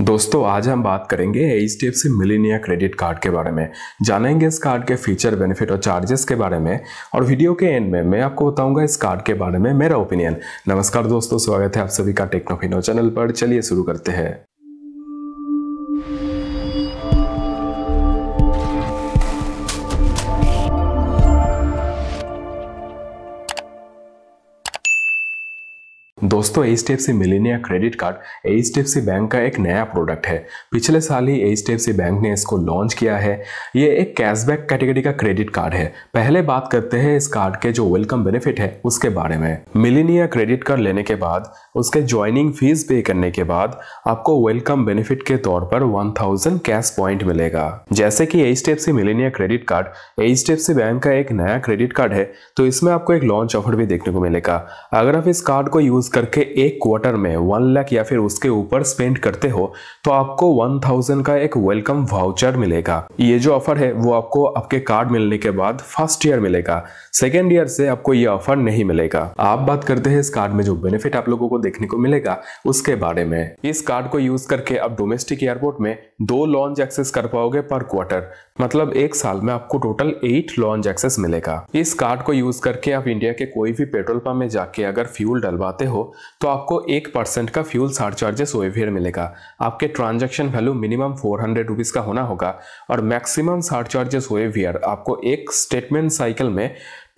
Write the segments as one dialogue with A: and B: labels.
A: दोस्तों आज हम बात करेंगे H D F C Millennia credit card के बारे में जानेंगे इस कार्ड के फीचर बेनिफिट और चार्जेस के बारे में और वीडियो के एंड में मैं आपको बताऊंगा इस कार्ड के बारे में मेरा ओपिनियन नमस्कार दोस्तों स्वागत है आप सभी का टेक्नोफिनो चैनल पर चलिए शुरू करते हैं दोस्तों H D F C Millennia credit card H D F C bank का एक नया प्रोडक्ट है पिछले साल ही H D F C bank ने इसको लॉन्च किया है ये एक कैशबैक कैटेगरी का क्रेडिट कार्ड है पहले बात करते हैं इस कार्ड के जो वेलकम बेनिफिट है उसके बारे में मिलीनिया क्रेडिट कार्ड लेने के बाद उसके ज्वाइनिंग फीस पे करने के बाद आपको वेलकम बेनिफिट के तौर पर 1000 कैश पॉइंट मिलेगा जैसे कि H D F C Millennia credit card H D F C bank का एक नया क्रेडिट कार्ड है तो इसमें आपको एक लॉन्च ऑफर भी देखने को मिलेगा अगर आप इस कार्ड को यूज करके एक क्वार्टर में वन लाख या फिर उसके ऊपर स्पेंड करते हो तो आपको वन का एक वेलकम वाउचर मिलेगा ये जो ऑफर है वो आपको आपके कार्ड मिलने के बाद फर्स्ट ईयर मिलेगा सेकेंड ईयर से आपको ये ऑफर नहीं मिलेगा आप बात करते हैं इस कार्ड में जो बेनिफिट आप लोगों को देखने को मिलेगा उसके बारे में इस कार्ड को यूज करके आप डोमेस्टिक एयरपोर्ट में दो लॉन्च एक्सेस कर पाओगे पर क्वार्टर मतलब एक साल में आपको टोटल एट लॉन्च एक्सेस मिलेगा इस कार्ड को यूज करके आप इंडिया के कोई भी पेट्रोल पंप में जाके अगर फ्यूल डलवाते हो तो आपको एक परसेंट का फ्यूल चार्जेस वेवेयर मिलेगा आपके transaction value minimum four hundred rupees का होना होगा और मैक्सिमम चार्जेस वेवेयर आपको एक स्टेटमेंट साइकिल में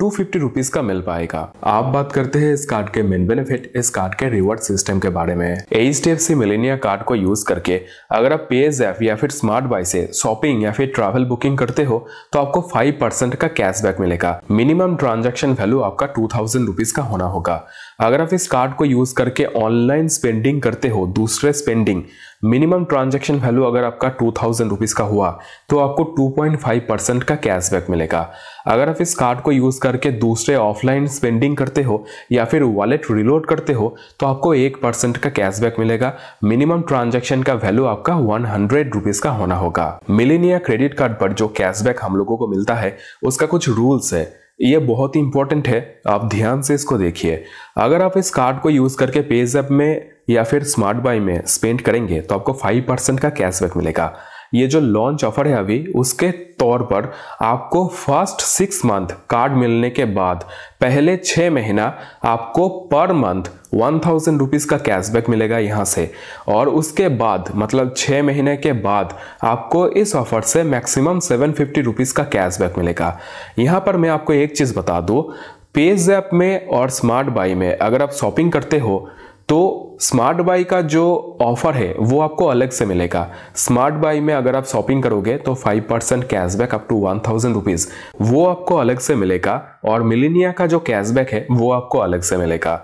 A: टू फिफ्टी का मिल पाएगा आप बात करते हैं इस कार्ड के मेन बेनिफिट इस कार्ड के रिवॉर्ड सिस्टम के बारे में एच डी से मिलेनिया कार्ड को यूज करके अगर आप पेज ऐप या फिर स्मार्ट बाय से शॉपिंग या फिर ट्रैवल बुकिंग करते हो तो आपको 5% का कैशबैक मिलेगा मिनिमम ट्रांजेक्शन वैल्यू आपका टू थाउजेंड का होना होगा अगर आप इस कार्ड को यूज करके ऑनलाइन स्पेंडिंग करते हो दूसरे स्पेंडिंग मिनिमम ट्रांजैक्शन वैल्यू अगर आपका टू थाउजेंड रुपीज़ का हुआ तो आपको टू पॉइंट फाइव परसेंट का कैशबैक मिलेगा अगर आप इस कार्ड को यूज़ करके दूसरे ऑफलाइन स्पेंडिंग करते हो या फिर वॉलेट रिलोड करते हो तो आपको एक परसेंट का कैशबैक मिलेगा मिनिमम ट्रांजैक्शन का वैल्यू आपका वन हंड्रेड रुपीज़ का होना होगा मिलेनिया क्रेडिट कार्ड पर जो कैशबैक हम लोगों को मिलता है उसका कुछ रूल्स है ये बहुत ही इंपॉर्टेंट है आप ध्यान से इसको देखिए अगर आप इस कार्ड को यूज़ करके पेजैप में या फिर स्मार्ट बाई में स्पेंड करेंगे तो आपको फाइव परसेंट का कैशबैक मिलेगा ये जो लॉन्च ऑफर है अभी उसके तौर पर आपको फर्स्ट सिक्स मंथ कार्ड मिलने के बाद पहले छः महीना आपको per month one thousand rupees का कैशबैक मिलेगा यहाँ से और उसके बाद मतलब छः महीने के बाद आपको इस ऑफर से मैक्सिमम सेवन फिफ्टी रुपीज़ का कैशबैक मिलेगा यहाँ पर मैं आपको एक चीज़ बता दूँ पेज ऐप में और स्मार्ट बाई में अगर आप शॉपिंग करते हो तो स्मार्ट बाई का जो ऑफर है वो आपको अलग से मिलेगा स्मार्ट बाई में अगर आप शॉपिंग करोगे तो 5 percent cashback up to one thousand rupees वो आपको अलग से मिलेगा और मिलीनिया का जो कैशबैक है वो आपको अलग से मिलेगा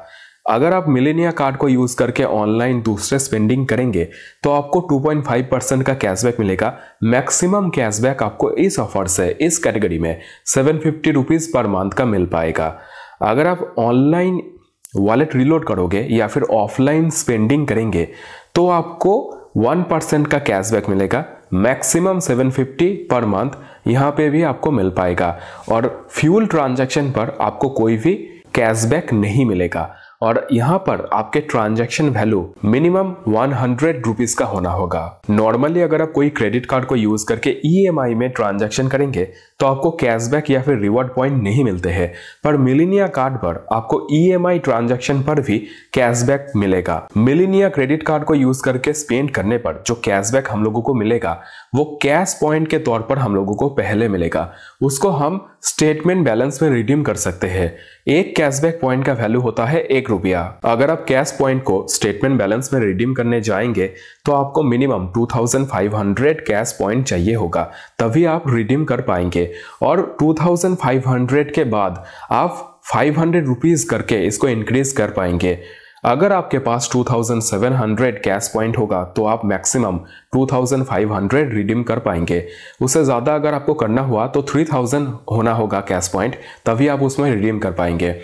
A: अगर आप मिलेनिया कार्ड को यूज़ करके ऑनलाइन दूसरे स्पेंडिंग करेंगे तो आपको 2.5 परसेंट का कैशबैक मिलेगा मैक्सिमम कैशबैक आपको इस ऑफर से इस कैटेगरी में seven fifty rupees per month का मिल पाएगा अगर आप ऑनलाइन वॉलेट रिलोड करोगे या फिर ऑफलाइन स्पेंडिंग करेंगे तो आपको वन परसेंट का कैशबैक मिलेगा मैक्सिमम 750 पर मंथ यहाँ पे भी आपको मिल पाएगा और फ्यूल ट्रांजैक्शन पर आपको कोई भी कैशबैक नहीं मिलेगा और यहाँ पर आपके transaction value minimum one hundred rupees का होना होगा नॉर्मली अगर आप कोई क्रेडिट कार्ड को यूज करके ई e में ट्रांजेक्शन करेंगे तो आपको कैशबैक या फिर रिवॉर्ड पॉइंट नहीं मिलते हैं पर मिलीनिया कार्ड पर आपको ईएमआई e ट्रांजैक्शन पर भी कैशबैक मिलेगा मिलीनिया क्रेडिट कार्ड को यूज करके स्पेंड करने पर जो कैशबैक हम लोगों को मिलेगा वो कैश पॉइंट के तौर पर हम लोगों को पहले मिलेगा उसको हम स्टेटमेंट बैलेंस में रिडीम कर सकते हैं एक कैशबैक पॉइंट का वैल्यू होता है एक रुपया अगर आप कैश पॉइंट को स्टेटमेंट बैलेंस में रिडीम करने जाएंगे तो आपको मिनिमम 2500 कैश पॉइंट चाहिए होगा तभी आप रिडीम कर पाएंगे और 2500 के बाद आप 500 हंड्रेड करके इसको इंक्रीज कर पाएंगे अगर आपके पास 2700 कैश पॉइंट होगा तो आप मैक्सिमम 2500 रिडीम कर पाएंगे उससे ज़्यादा अगर आपको करना हुआ तो 3000 होना होगा कैश पॉइंट तभी आप उसमें रिडीम कर पाएंगे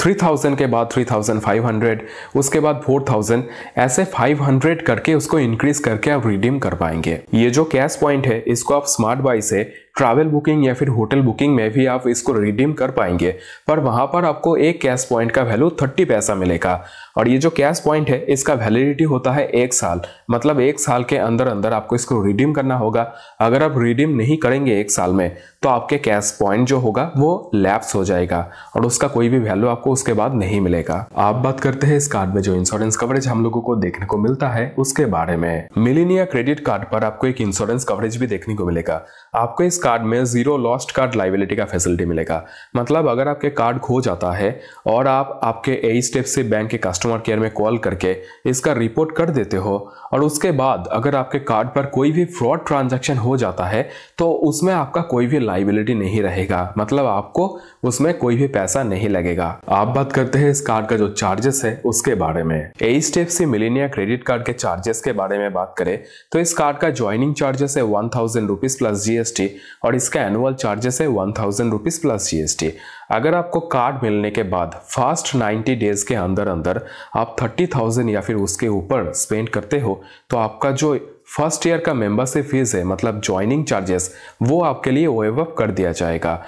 A: 3000 के बाद 3500 उसके बाद 4000 ऐसे 500 करके उसको इंक्रीज करके आप रिडीम कर पाएंगे ये जो कैश पॉइंट है इसको आप स्मार्ट बाई से ट्रैवल बुकिंग या फिर होटल बुकिंग में भी आप इसको रिडीम कर पाएंगे पर वहां पर आपको एक कैश पॉइंट का वैल्यू 30 पैसा मिलेगा और ये जो कैश पॉइंट है इसका वैलिडिटी होता है एक साल मतलब एक साल के अंदर अंदर आपको इसको रिडीम करना होगा अगर आप रिडीम नहीं करेंगे एक साल में तो आपके कैश पॉइंट जो होगा वो लैप्स हो जाएगा और उसका कोई भी वैल्यू आपको उसके बाद नहीं मिलेगा आप बात करते हैं इस कार्ड में जो इंश्योरेंस कवरेज हम लोगों को देखने को मिलता है उसके बारे में मिलीनिया क्रेडिट कार्ड पर आपको एक इंश्योरेंस कवरेज भी देखने को मिलेगा आपको इस कार्ड में जीरो लॉस्ट कार्ड लाइबिलिटी का फैसिलिटी मिलेगा मतलब अगर आपके कार्ड खो जाता है और आप आपके ए स्टेप से बैंक के कस्टमर केयर में कॉल करके इसका रिपोर्ट कर देते हो और उसके बाद अगर आपके कार्ड पर कोई भी फ्रॉड ट्रांजेक्शन हो जाता है तो उसमें आपका कोई भी लाइबिलिटी नहीं रहेगा मतलब आपको उसमें कोई भी पैसा नहीं लगेगा आप बात करते हैं इस कार्ड का जो चार्जेस है उसके बारे में ए स्टेप से मिलीनिया क्रेडिट कार्ड के चार्जेस के बारे में बात करें तो इस कार्ड का ज्वाइनिंग चार्जेस है one thousand rupees plus G GST और इसका एनुअल चार्जेस है one thousand rupees plus GST अगर आपको कार्ड मिलने के बाद फास्ट 90 डेज के अंदर अंदर आप 30,000 या फिर उसके ऊपर स्पेंड करते हो तो आपका जो फर्स्ट ईयर का मेंबरशिप फीस है मतलब ज्वाइनिंग चार्जेस वो आपके लिए वेव अप कर दिया जाएगा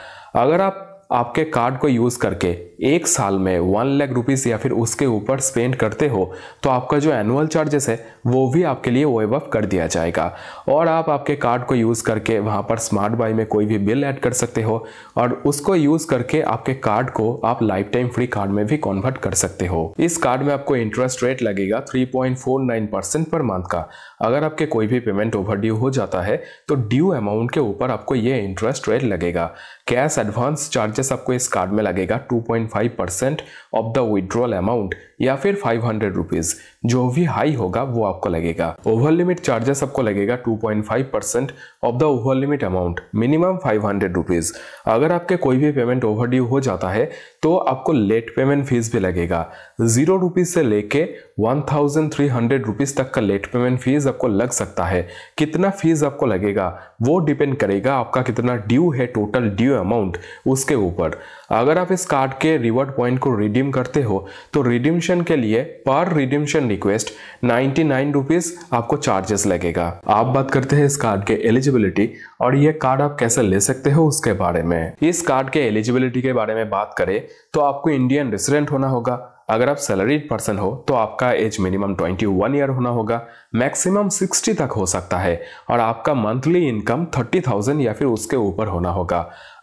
A: अगर आप आपके कार्ड को यूज़ करके एक साल में वन लाख रुपीज़ या फिर उसके ऊपर स्पेंड करते हो तो आपका जो एनुअल चार्जेस है वो भी आपके लिए वेब अप कर दिया जाएगा और आप आपके कार्ड को यूज़ करके वहाँ पर स्मार्ट बाई में कोई भी बिल ऐड कर सकते हो और उसको यूज़ करके आपके कार्ड को आप लाइफ टाइम फ्री कार्ड में भी कन्वर्ट कर सकते हो इस कार्ड में आपको इंटरेस्ट रेट लगेगा थ्री पर मंथ का अगर आपके कोई भी पेमेंट ओवर हो जाता है तो ड्यू अमाउंट के ऊपर आपको ये इंटरेस्ट रेट लगेगा कैश एडवांस चार्ज चार्जेस आपको इस कार्ड में लगेगा 2.5 percent of the withdrawal amount या फिर फाइव हंड्रेड रुपीज जो भी हाई होगा वो आपको लगेगा ओवर लिमिट चार्जेस आपको लगेगा two point five percent of the over limit amount minimum five hundred rupees अगर आपके कोई भी पेमेंट ओवर ड्यू हो जाता है तो आपको लेट पेमेंट फीस भी लगेगा जीरो रुपीज से लेके one thousand three hundred rupees तक का लेट पेमेंट फीस आपको लग सकता है कितना फीस आपको लगेगा वो डिपेंड करेगा आपका कितना ड्यू है टोटल ड्यू अमाउंट उसके ऊपर अगर आप इस कार्ड के रिवॉर्ड पॉइंट को रिडीम करते हो तो रिडीमशन के लिए per redemption request ninety nine rupees आपको चार्जेस लगेगा आप बात करते हैं इस कार्ड के एलिजिबिलिटी और ये कार्ड आप कैसे ले सकते हो उसके बारे में इस कार्ड के एलिजिबिलिटी के बारे में बात करें तो आपको इंडियन रेसिडेंट होना होगा अगर आप सैलरीड पर्सन हो तो आपका एज मिनिमम 21 ईयर होना होगा मैक्सिमम 60 तक हो सकता है और आपका मंथली इनकम 30,000 या फिर उसके ऊपर होना होगा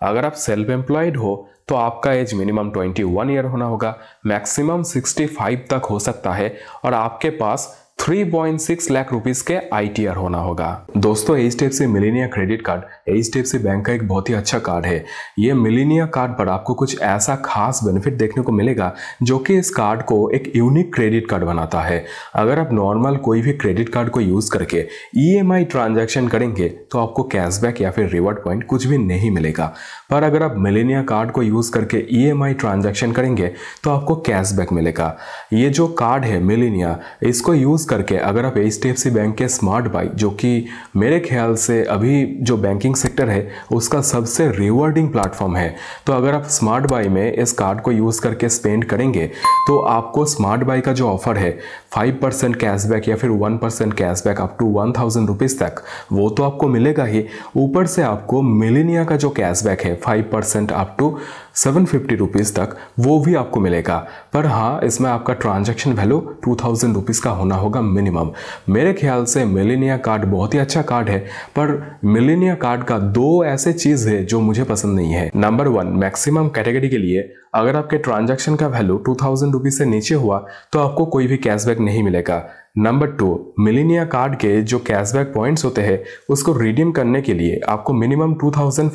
A: अगर आप सेल्फ एम्प्लॉयड हो तो आपका एज मिनिमम 21 ईयर होना होगा मैक्सिमम 65 तक हो सकता है और आपके पास 3.6 लाख रुपीस के आईटीआर होना होगा दोस्तों एच डी से Millennia credit card H D bank का एक बहुत ही अच्छा कार्ड है ये मिलीनिया कार्ड पर आपको कुछ ऐसा खास बेनिफिट देखने को मिलेगा जो कि इस कार्ड को एक यूनिक क्रेडिट कार्ड बनाता है अगर आप नॉर्मल कोई भी क्रेडिट कार्ड को यूज करके ई e ट्रांजैक्शन करेंगे तो आपको कैशबैक या फिर रिवॉर्ड पॉइंट कुछ भी नहीं मिलेगा पर अगर आप मिलीनिया कार्ड को यूज करके ई e ट्रांजैक्शन करेंगे तो आपको कैशबैक मिलेगा ये जो कार्ड है मिलीनिया इसको यूज यूज़ करके अगर आप एच डी बैंक के स्मार्ट बाई जो कि मेरे ख्याल से अभी जो बैंकिंग सेक्टर है उसका सबसे रिवॉर्डिंग प्लेटफॉर्म है तो अगर आप स्मार्ट बाई में इस कार्ड को यूज़ करके स्पेंड करेंगे तो आपको स्मार्ट बाई का जो ऑफर है फाइव परसेंट कैशबैक या फिर one percent cashback up to one thousand rupees तक वो तो आपको मिलेगा ही ऊपर से आपको मिलीनिया का जो कैशबैक है five percent up to seven fifty rupees तक वो भी आपको मिलेगा पर हाँ इसमें आपका transaction value two thousand rupees का होना होगा मिनिमम मेरे ख्याल से मिलीनिया कार्ड बहुत ही अच्छा कार्ड है पर मिलीनिया कार्ड का दो ऐसे चीज़ है जो मुझे पसंद नहीं है नंबर वन मैक्सिमम कैटेगरी के लिए अगर आपके ट्रांजेक्शन का वैल्यू टू थाउजेंड रुपीज़ से नीचे हुआ तो आपको कोई भी कैशबैक नहीं मिलेगा नंबर टू मिलीनिया कार्ड के जो कैशबैक पॉइंट्स होते हैं उसको रिडीम करने के लिए आपको मिनिमम 2500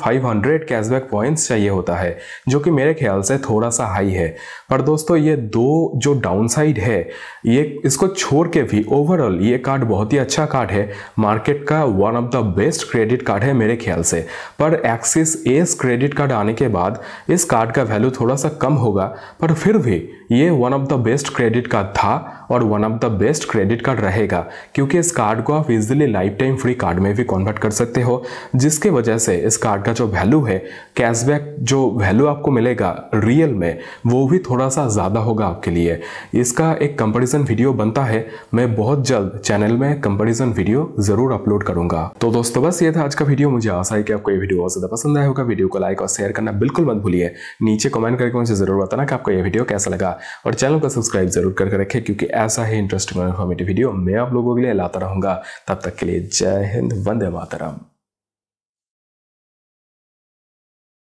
A: कैशबैक पॉइंट्स चाहिए होता है जो कि मेरे ख्याल से थोड़ा सा हाई है पर दोस्तों ये दो जो डाउनसाइड है ये इसको छोड़ के भी ओवरऑल ये कार्ड बहुत ही अच्छा कार्ड है मार्केट का one of the best credit card है मेरे ख्याल से पर एक्सिस एस क्रेडिट कार्ड आने के बाद इस कार्ड का वैल्यू थोड़ा सा कम होगा पर फिर भी ये one of the best credit card था और one of the best credit card रहेगा क्योंकि इस कार्ड को आप easily lifetime free card में भी कन्वर्ट कर सकते हो जिसके वजह से इस कार्ड का जो वैल्यू है कैशबैक जो वैल्यू आपको मिलेगा रियल में वो भी थोड़ा सा ज़्यादा होगा आपके लिए इसका एक कंपेरिजन वीडियो बनता है मैं बहुत जल्द चैनल में कंपेरिजन वीडियो ज़रूर अपलोड करूँगा तो दोस्तों बस ये था आज का वीडियो मुझे आशा है कि आपको ये वीडियो बहुत ज़्यादा पसंद आया होगा वीडियो को लाइक और शेयर करना बिल्कुल मत भूलिए नीचे कमेंट करके मुझे ज़रूर बताना कि आपको यह वीडियो कैसा लगा और चैनल को सब्सक्राइब जरूर करके रखें क्योंकि ऐसा ही इंटरेस्टिंग और इन्फॉर्मेटिव वीडियो मैं आप लोगों के लिए लाता रहूँगा तब तक के लिए जय हिंद वंदे मातरम